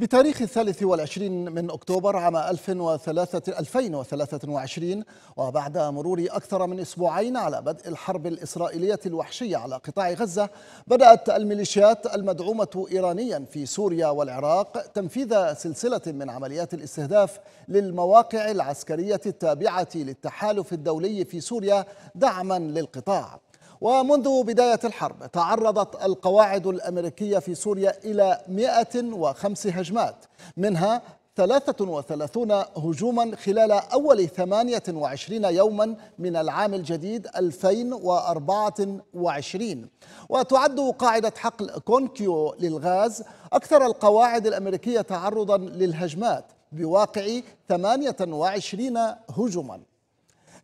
بتاريخ الثالث والعشرين من أكتوبر عام 2023 وبعد مرور أكثر من أسبوعين على بدء الحرب الإسرائيلية الوحشية على قطاع غزة بدأت الميليشيات المدعومة إيرانيا في سوريا والعراق تنفيذ سلسلة من عمليات الاستهداف للمواقع العسكرية التابعة للتحالف الدولي في سوريا دعما للقطاع ومنذ بداية الحرب تعرضت القواعد الأمريكية في سوريا إلى 105 هجمات منها 33 هجوما خلال أول 28 يوما من العام الجديد 2024 وتعد قاعدة حقل كونكيو للغاز أكثر القواعد الأمريكية تعرضا للهجمات بواقع 28 هجوما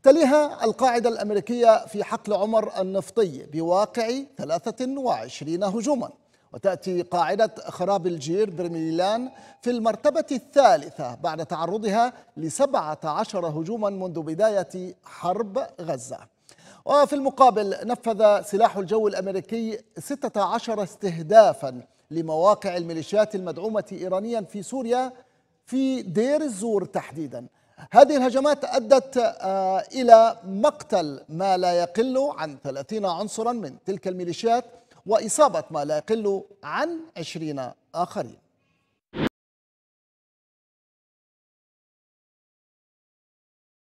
تليها القاعدة الأمريكية في حقل عمر النفطي بواقع 23 هجوما وتأتي قاعدة خراب الجير برميلان في المرتبة الثالثة بعد تعرضها لسبعة عشر هجوما منذ بداية حرب غزة وفي المقابل نفذ سلاح الجو الأمريكي 16 استهدافا لمواقع الميليشيات المدعومة إيرانيا في سوريا في دير الزور تحديدا هذه الهجمات أدت آه، إلى مقتل ما لا يقل عن 30 عنصرا من تلك الميليشيات وإصابة ما لا يقل عن 20 آخرين